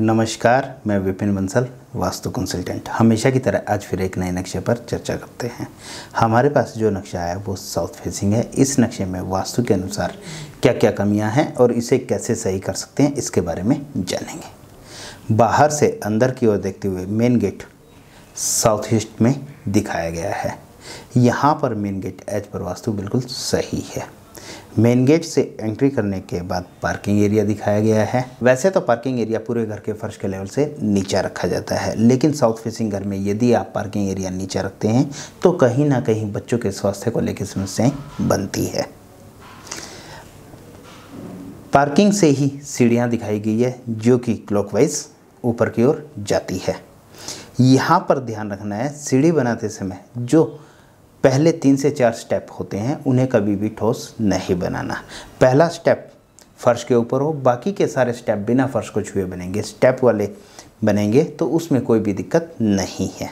नमस्कार मैं विपिन बंसल वास्तु कंसल्टेंट हमेशा की तरह आज फिर एक नए नक्शे पर चर्चा करते हैं हमारे पास जो नक्शा आया वो साउथ फेसिंग है इस नक्शे में वास्तु के अनुसार क्या क्या कमियां हैं और इसे कैसे सही कर सकते हैं इसके बारे में जानेंगे बाहर से अंदर की ओर देखते हुए मेन गेट साउथ ईस्ट में दिखाया गया है यहाँ पर main get as per vastu बिल्कुल सही है मेन गेट से एंट्री करने के बाद पार्किंग एरिया दिखाया गया है वैसे तो पार्किंग एरिया पूरे घर के फर्श के लेवल से नीचा रखा जाता है लेकिन साउथ फेसिंग घर में यदि आप पार्किंग एरिया नीचा रखते हैं तो कहीं ना कहीं बच्चों के स्वास्थ्य को लेकर समस्याएँ बनती है पार्किंग से ही सीढ़ियाँ दिखाई गई है जो कि क्लॉकवाइज ऊपर की ओर जाती है यहाँ पर ध्यान रखना है सीढ़ी बनाते समय जो पहले तीन से चार स्टेप होते हैं उन्हें कभी भी ठोस नहीं बनाना पहला स्टेप फर्श के ऊपर हो बाकी के सारे स्टेप बिना फर्श को छुए बनेंगे स्टेप वाले बनेंगे तो उसमें कोई भी दिक्कत नहीं है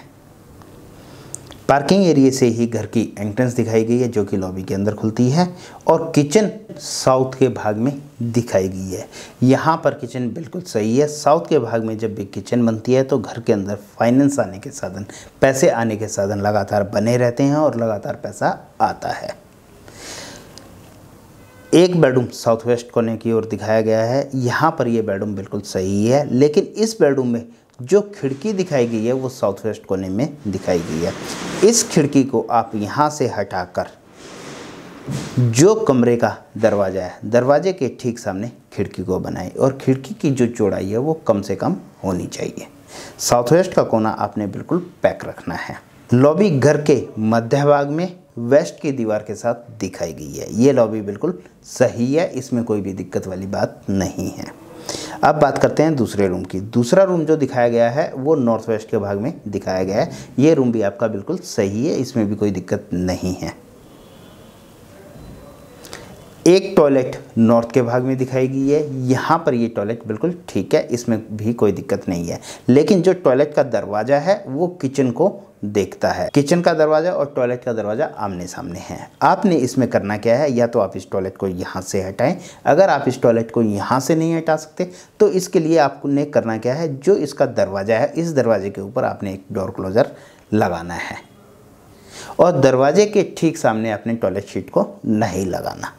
पार्किंग एरिए से ही घर की एंट्रेंस दिखाई गई है जो कि लॉबी के अंदर खुलती है और किचन साउथ के भाग में दिखाई गई है यहाँ पर किचन बिल्कुल सही है साउथ के भाग में जब भी किचन बनती है तो घर के अंदर फाइनेंस आने के साधन पैसे आने के साधन लगातार बने रहते हैं और लगातार पैसा आता है एक बेडरूम साउथ वेस्ट कोने की ओर दिखाया गया है यहाँ पर यह बेडरूम बिल्कुल सही है लेकिन इस बेडरूम में जो खिड़की दिखाई गई है वो साउथ वेस्ट कोने में दिखाई गई है इस खिड़की को आप यहाँ से हटाकर जो कमरे का दरवाज़ा है दरवाजे के ठीक सामने खिड़की को बनाएं और खिड़की की जो चौड़ाई है वो कम से कम होनी चाहिए साउथ वेस्ट का कोना आपने बिल्कुल पैक रखना है लॉबी घर के मध्य भाग में वेस्ट की दीवार के साथ दिखाई गई है ये लॉबी बिल्कुल सही है इसमें कोई भी दिक्कत वाली बात नहीं है अब बात करते हैं दूसरे रूम की दूसरा रूम जो दिखाया गया है वो नॉर्थ वेस्ट के भाग में दिखाया गया है ये रूम भी आपका बिल्कुल सही है इसमें भी कोई दिक्कत नहीं है एक टॉयलेट नॉर्थ के भाग में दिखाई गई है यहाँ पर ये टॉयलेट बिल्कुल ठीक है इसमें भी कोई दिक्कत नहीं है लेकिन जो टॉयलेट का दरवाज़ा है वो किचन को देखता है किचन का दरवाज़ा और टॉयलेट का दरवाज़ा आमने सामने है आपने इसमें करना क्या है या तो आप इस टॉयलेट को यहाँ से हटाएं अगर आप इस टॉयलेट को यहाँ से नहीं हटा सकते तो इसके लिए आपने करना क्या है जो इसका दरवाज़ा है इस दरवाजे के ऊपर आपने एक डोर क्लोज़र लगाना है और दरवाजे के ठीक सामने अपने टॉयलेट शीट को नहीं लगाना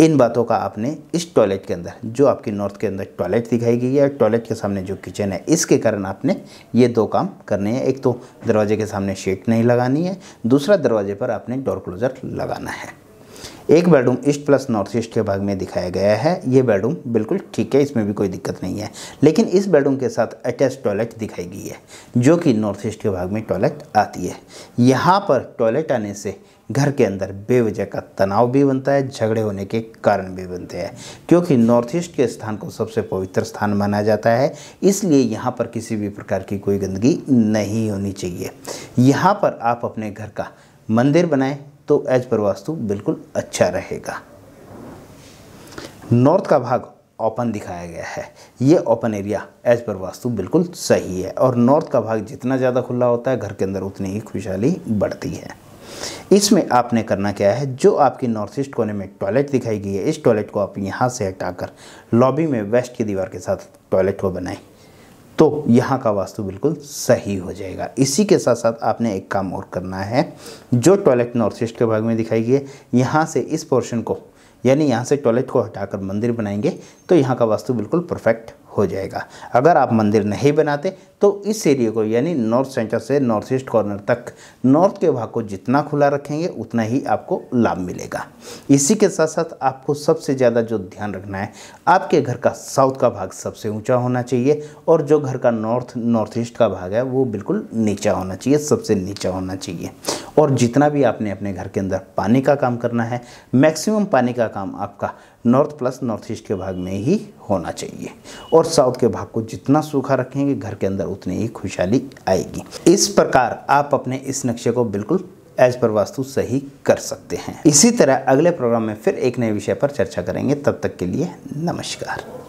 इन बातों का आपने इस टॉयलेट के अंदर जो आपकी नॉर्थ के अंदर टॉयलेट दिखाई गई है टॉयलेट के सामने जो किचन है इसके कारण आपने ये दो काम करने हैं एक तो दरवाजे के सामने शेट नहीं लगानी है दूसरा दरवाजे पर आपने डोर क्लोज़र लगाना है एक bedroom east plus north east के भाग में दिखाया गया है ये बेडरूम बिल्कुल ठीक है इसमें भी कोई दिक्कत नहीं है लेकिन इस बेडरूम के साथ अटैच टॉयलेट दिखाई गई है जो कि नॉर्थ ईस्ट के भाग में टॉयलेट आती है यहाँ पर टॉयलेट आने से घर के अंदर बेवजह का तनाव भी बनता है झगड़े होने के कारण भी बनते हैं क्योंकि नॉर्थ ईस्ट के स्थान को सबसे पवित्र स्थान माना जाता है इसलिए यहाँ पर किसी भी प्रकार की कोई गंदगी नहीं होनी चाहिए यहाँ पर आप अपने घर का मंदिर बनाएं तो एज पर वास्तु बिल्कुल अच्छा रहेगा नॉर्थ का भाग ओपन दिखाया गया है ये open area as per vastu बिल्कुल सही है और नॉर्थ का भाग जितना ज़्यादा खुला होता है घर के अंदर उतनी ही खुशहाली बढ़ती है इसमें आपने करना क्या है जो आपकी नॉर्थ ईस्ट कोने में टॉयलेट दिखाई गई है इस टॉयलेट को आप यहाँ से हटाकर लॉबी में वेस्ट की दीवार के साथ टॉयलेट को बनाएं तो यहाँ का वास्तु बिल्कुल सही हो जाएगा इसी के साथ साथ आपने एक काम और करना है जो टॉयलेट नॉर्थ ईस्ट के भाग में दिखाई गई है यहाँ से इस पोर्शन को यानी यहाँ से टॉयलेट को हटाकर मंदिर बनाएंगे तो यहाँ का वास्तु बिल्कुल परफेक्ट हो जाएगा अगर आप मंदिर नहीं बनाते तो इस एरिए को यानी नॉर्थ सेंटर से नॉर्थ ईस्ट कॉर्नर तक नॉर्थ के भाग को जितना खुला रखेंगे उतना ही आपको लाभ मिलेगा इसी के साथ साथ आपको सबसे ज़्यादा जो ध्यान रखना है आपके घर का साउथ का भाग सबसे ऊंचा होना चाहिए और जो घर का नॉर्थ नॉर्थ ईस्ट का भाग है वो बिल्कुल नीचा होना चाहिए सबसे नीचा होना चाहिए और जितना भी आपने अपने घर के अंदर पानी का काम करना है मैक्सिमम पानी का काम आपका नॉर्थ प्लस नॉर्थ ईस्ट के भाग में ही होना चाहिए और साउथ के भाग को जितना सूखा रखेंगे घर के अंदर अंदर उतनी ही खुशहाली आएगी इस प्रकार आप अपने इस नक्शे को बिल्कुल एज पर वास्तु सही कर सकते हैं इसी तरह अगले प्रोग्राम में फिर एक नए विषय पर चर्चा करेंगे तब तक के लिए नमस्कार